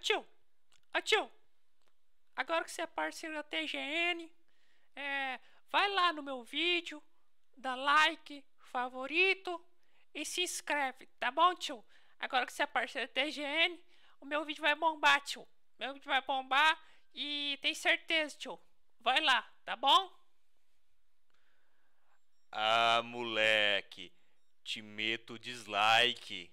tio, ó tio, agora que você é parceiro da TGN, é, vai lá no meu vídeo, dá like, favorito e se inscreve, tá bom, tio? Agora que você é parceiro da TGN, o meu vídeo vai bombar, tio. Meu vídeo vai bombar e tem certeza, tio. Vai lá, tá bom? Ah, moleque, te meto dislike.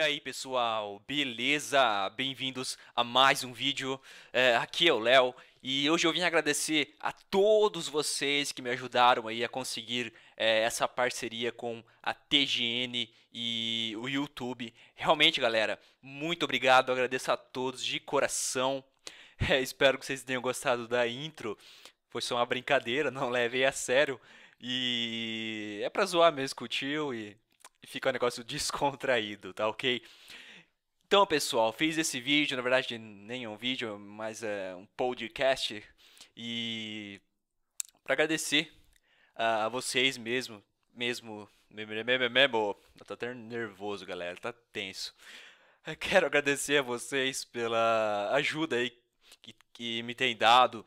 E aí pessoal, beleza? Bem-vindos a mais um vídeo. É, aqui é o Léo e hoje eu vim agradecer a todos vocês que me ajudaram aí a conseguir é, essa parceria com a TGN e o YouTube. Realmente, galera, muito obrigado. agradeço a todos de coração. É, espero que vocês tenham gostado da intro. Foi só uma brincadeira, não levei a sério. E é pra zoar mesmo com o tio e fica um negócio descontraído, tá ok? Então, pessoal, fiz esse vídeo, na verdade, nenhum vídeo, mas é um podcast. E para agradecer a vocês mesmo, mesmo, mesmo, tá até nervoso, galera, tá tenso. Eu quero agradecer a vocês pela ajuda aí que, que me tem dado,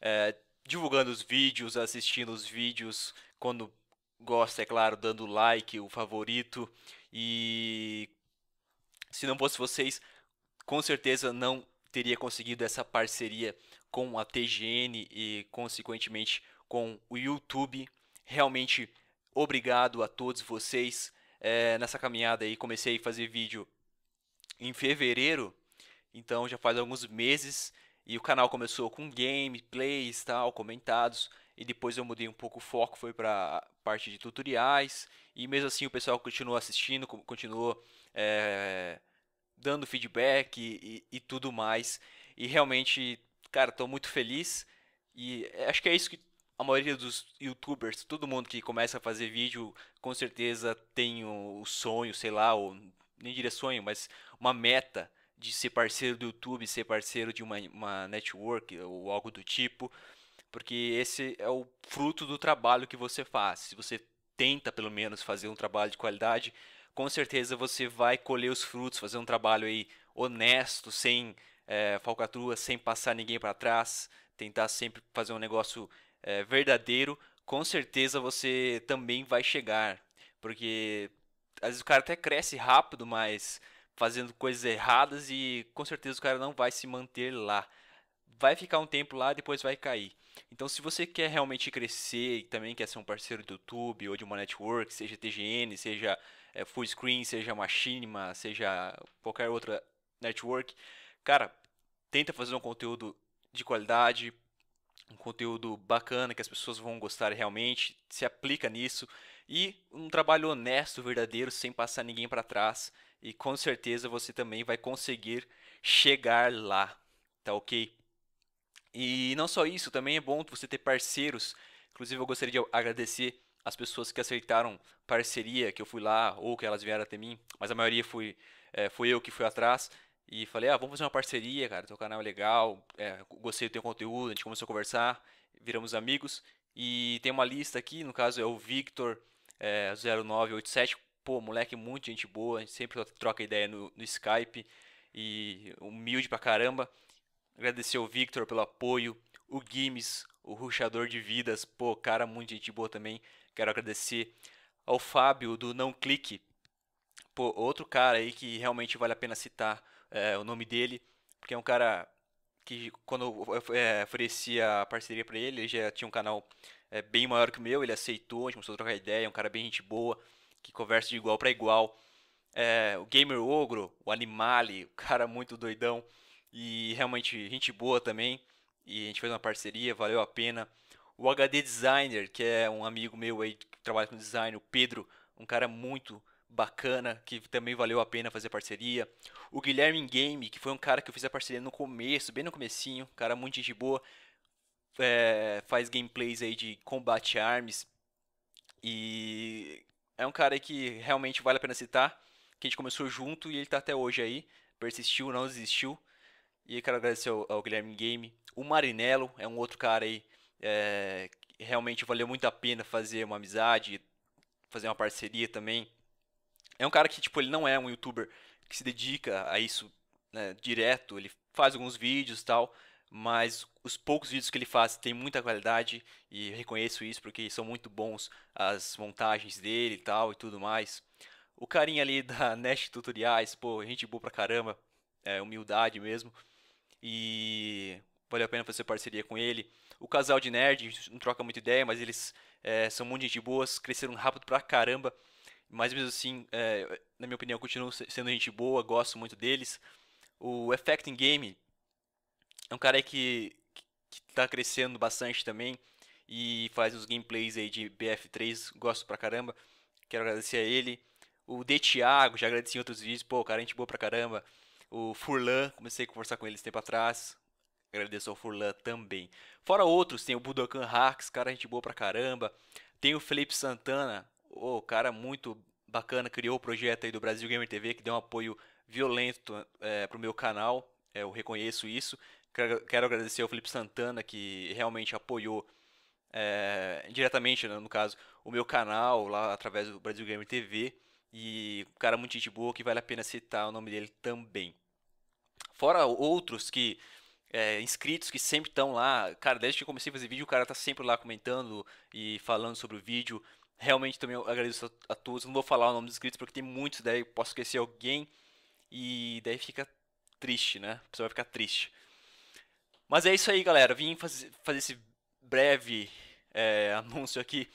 é, divulgando os vídeos, assistindo os vídeos quando gosta, é claro, dando like, o favorito. E se não fosse vocês, com certeza não teria conseguido essa parceria com a TGN e, consequentemente, com o YouTube. Realmente, obrigado a todos vocês é, nessa caminhada aí. Comecei a fazer vídeo em fevereiro, então já faz alguns meses. E o canal começou com gameplays, tal, comentados e depois eu mudei um pouco o foco, foi para parte de tutoriais, e mesmo assim o pessoal continuou assistindo, continuou é, dando feedback e, e, tudo mais, e realmente, cara, estou muito feliz, e acho que é isso que a maioria dos youtubers, todo mundo que começa a fazer vídeo, com certeza tem o sonho, sei lá, ou nem diria sonho, mas uma meta de ser parceiro do YouTube, ser parceiro de uma, uma network ou algo do tipo porque esse é o fruto do trabalho que você faz. Se você tenta, pelo menos, fazer um trabalho de qualidade, com certeza você vai colher os frutos, fazer um trabalho aí honesto, sem é, falcatrua, sem passar ninguém para trás, tentar sempre fazer um negócio é, verdadeiro, com certeza você também vai chegar. Porque às vezes o cara até cresce rápido, mas fazendo coisas erradas e com certeza o cara não vai se manter lá. Vai ficar um tempo lá, depois vai cair. Então, se você quer realmente crescer e também quer ser um parceiro do YouTube ou de uma network, seja TGN, seja é, Full Screen, seja Machinima, seja qualquer outra network, cara, tenta fazer um conteúdo de qualidade, um conteúdo bacana que as pessoas vão gostar realmente, se aplica nisso e um trabalho honesto, verdadeiro, sem passar ninguém para trás e com certeza você também vai conseguir chegar lá, tá ok? E não só isso, também é bom você ter parceiros. Inclusive, eu gostaria de agradecer as pessoas que aceitaram parceria, que eu fui lá ou que elas vieram até mim, mas a maioria foi, é, eh, foi eu que fui atrás e falei: ah, vamos fazer uma parceria, cara, teu canal é legal, é, gostei do teu conteúdo. A gente começou a conversar, viramos amigos e tem uma lista aqui, no caso é o Victor é, eh, 0987. Pô, moleque, muito gente boa, a gente sempre troca ideia no, no Skype e humilde pra caramba. Agradecer ao Victor pelo apoio, o Guimes, o Ruxador de Vidas, pô, cara, muito gente boa também. Quero agradecer ao Fábio do Não Clique, pô, outro cara aí que realmente vale a pena citar é, o nome dele, porque é um cara que quando eu é, ofereci a parceria para ele, ele já tinha um canal é, bem maior que o meu, ele aceitou, a gente começou a trocar ideia, é um cara bem gente boa, que conversa de igual para igual. É, o Gamer Ogro, o Animale, o cara muito doidão. E realmente, gente boa também. E a gente fez uma parceria, valeu a pena. O HD Designer, que é um amigo meu aí que trabalha com design, o Pedro, um cara muito bacana, que também valeu a pena fazer parceria. O Guilherme Game, que foi um cara que eu fiz a parceria no começo, bem no comecinho, um cara muito gente boa. É, faz gameplays aí de combate arms. E é um cara que realmente vale a pena citar, que a gente começou junto e ele tá até hoje aí, persistiu, não desistiu. E quero agradecer ao, ao Guilherme Game. O Marinello é um outro cara aí é, realmente valeu muito a pena fazer uma amizade, fazer uma parceria também. É um cara que, tipo, ele não é um youtuber que se dedica a isso né, direto, ele faz alguns vídeos e tal, mas os poucos vídeos que ele faz tem muita qualidade e reconheço isso porque são muito bons as montagens dele e tal e tudo mais. O carinha ali da Nest Tutoriais, pô, gente boa pra caramba, é, humildade mesmo e vale a pena fazer parceria com ele. O casal de nerd, não troca muita ideia, mas eles é, são muito gente boas, cresceram rápido pra caramba. Mas mesmo assim, é, na minha opinião, continuam sendo gente boa, gosto muito deles. O Effecting Game é um cara que, que tá crescendo bastante também e faz uns gameplays aí de BF3, gosto pra caramba. Quero agradecer a ele. O De Thiago, já agradeci em outros vídeos, pô, cara, gente boa pra caramba. O Furlan, comecei a conversar com ele esse tempo atrás. Agradeço ao Furlan também. Fora outros, tem o Budokan Hacks, cara gente boa pra caramba. Tem o Felipe Santana, o oh, cara muito bacana, criou o projeto aí do Brasil Gamer TV, que deu um apoio violento é, pro meu canal. É, eu reconheço isso. Quero, quero agradecer ao Felipe Santana, que realmente apoiou é, diretamente, né, no caso, o meu canal lá através do Brasil Gamer TV. E um cara muito de boa que vale a pena citar o nome dele também. Fora outros que. É, inscritos que sempre estão lá. Cara, desde que eu comecei a fazer vídeo, o cara tá sempre lá comentando e falando sobre o vídeo. Realmente também agradeço a, a todos. Não vou falar o nome dos inscritos porque tem muitos, daí posso esquecer alguém. E daí fica triste, né? A pessoa vai ficar triste. Mas é isso aí, galera. Vim fazer, fazer esse breve é, anúncio aqui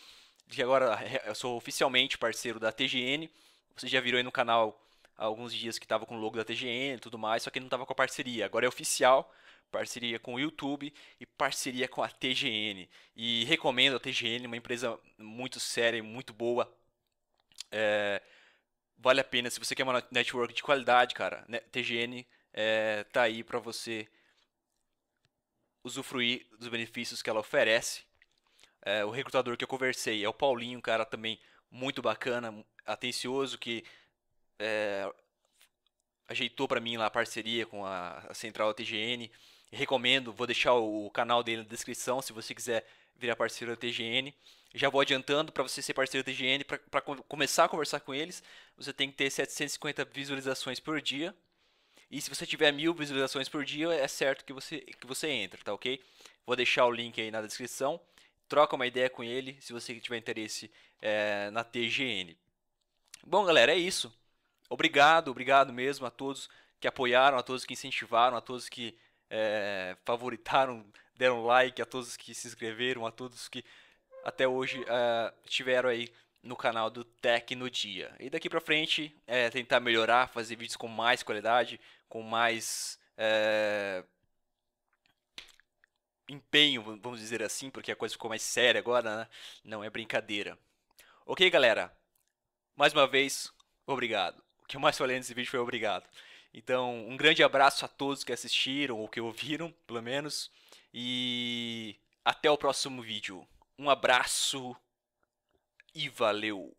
de que agora é, eu sou oficialmente parceiro da TGN. Você já virou aí no canal há alguns dias que estava com o logo da TGN e tudo mais, só que não estava com a parceria. Agora é oficial, parceria com o YouTube e parceria com a TGN. E recomendo a TGN, uma empresa muito séria e muito boa. É, vale a pena, se você quer uma network de qualidade, cara, né, TGN é, tá aí para você usufruir dos benefícios que ela oferece. É, o recrutador que eu conversei é o Paulinho, cara também muito bacana, atencioso, que é, ajeitou para mim lá a parceria com a, a Central TGN. Recomendo, vou deixar o canal dele na descrição se você quiser virar parceiro da TGN. Já vou adiantando, para você ser parceiro da TGN, para começar a conversar com eles, você tem que ter 750 visualizações por dia. E se você tiver mil visualizações por dia, é certo que você, que você entra, tá ok? Vou deixar o link aí na descrição troca uma ideia com ele se você tiver interesse é, na TGN. Bom, galera, é isso. Obrigado, obrigado mesmo a todos que apoiaram, a todos que incentivaram, a todos que é, favoritaram, deram like, a todos que se inscreveram, a todos que até hoje é, aí no canal do Tech no Dia. E daqui pra frente, é, tentar melhorar, fazer vídeos com mais qualidade, com mais. É, empenho, vamos dizer assim, porque a coisa ficou mais séria agora, né? Não é brincadeira. Ok, galera? Mais uma vez, obrigado. O que eu mais falei nesse vídeo foi obrigado. Então, um grande abraço a todos que assistiram ou que ouviram, pelo menos. E até o próximo vídeo. Um abraço e valeu!